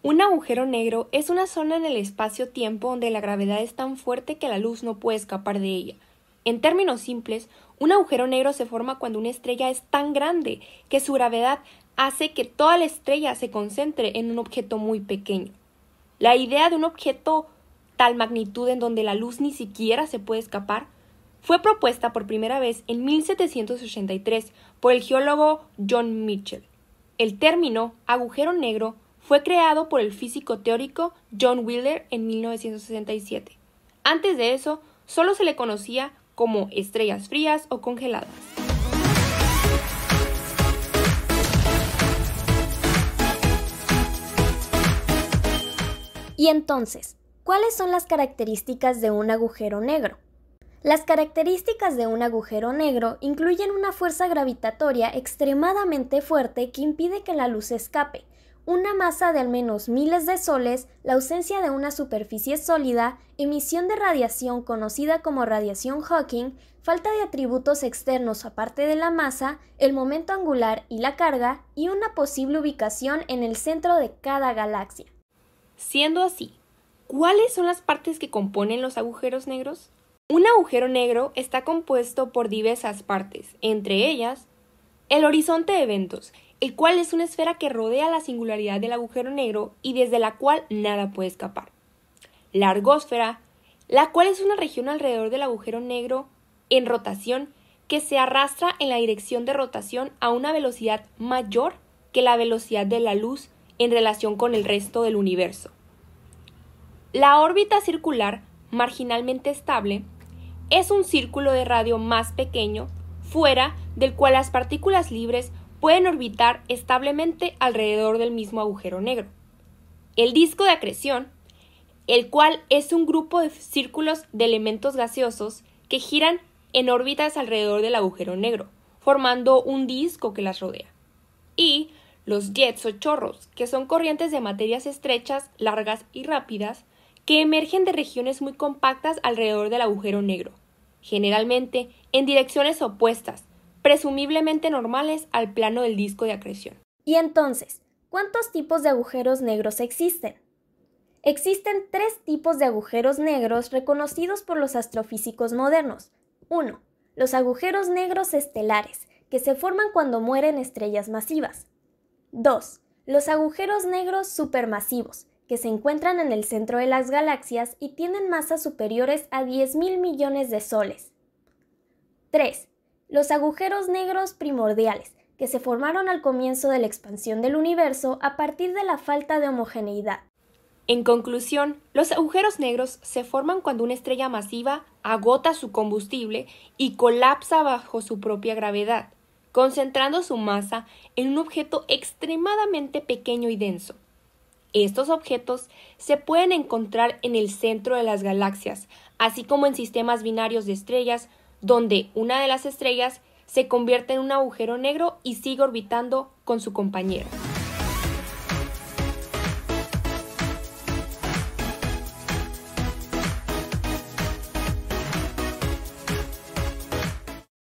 Un agujero negro es una zona en el espacio-tiempo donde la gravedad es tan fuerte que la luz no puede escapar de ella. En términos simples, un agujero negro se forma cuando una estrella es tan grande que su gravedad hace que toda la estrella se concentre en un objeto muy pequeño. La idea de un objeto tal magnitud en donde la luz ni siquiera se puede escapar fue propuesta por primera vez en 1783 por el geólogo John Mitchell. El término agujero negro fue creado por el físico teórico John Wheeler en 1967. Antes de eso, solo se le conocía como estrellas frías o congeladas. Y entonces, ¿cuáles son las características de un agujero negro? Las características de un agujero negro incluyen una fuerza gravitatoria extremadamente fuerte que impide que la luz escape, una masa de al menos miles de soles, la ausencia de una superficie sólida, emisión de radiación conocida como radiación Hawking, falta de atributos externos aparte de la masa, el momento angular y la carga, y una posible ubicación en el centro de cada galaxia. Siendo así, ¿cuáles son las partes que componen los agujeros negros? Un agujero negro está compuesto por diversas partes, entre ellas el horizonte de eventos, el cual es una esfera que rodea la singularidad del agujero negro y desde la cual nada puede escapar. La argósfera, la cual es una región alrededor del agujero negro en rotación que se arrastra en la dirección de rotación a una velocidad mayor que la velocidad de la luz en relación con el resto del universo. La órbita circular, marginalmente estable, es un círculo de radio más pequeño, fuera del cual las partículas libres pueden orbitar establemente alrededor del mismo agujero negro. El disco de acreción, el cual es un grupo de círculos de elementos gaseosos que giran en órbitas alrededor del agujero negro, formando un disco que las rodea. Y los jets o chorros, que son corrientes de materias estrechas, largas y rápidas, que emergen de regiones muy compactas alrededor del agujero negro, generalmente en direcciones opuestas, presumiblemente normales al plano del disco de acreción. Y entonces, ¿cuántos tipos de agujeros negros existen? Existen tres tipos de agujeros negros reconocidos por los astrofísicos modernos. 1. Los agujeros negros estelares, que se forman cuando mueren estrellas masivas. 2. Los agujeros negros supermasivos, que se encuentran en el centro de las galaxias y tienen masas superiores a 10.000 millones de soles. 3. Los agujeros negros primordiales, que se formaron al comienzo de la expansión del universo a partir de la falta de homogeneidad. En conclusión, los agujeros negros se forman cuando una estrella masiva agota su combustible y colapsa bajo su propia gravedad, concentrando su masa en un objeto extremadamente pequeño y denso. Estos objetos se pueden encontrar en el centro de las galaxias, así como en sistemas binarios de estrellas donde una de las estrellas se convierte en un agujero negro y sigue orbitando con su compañero.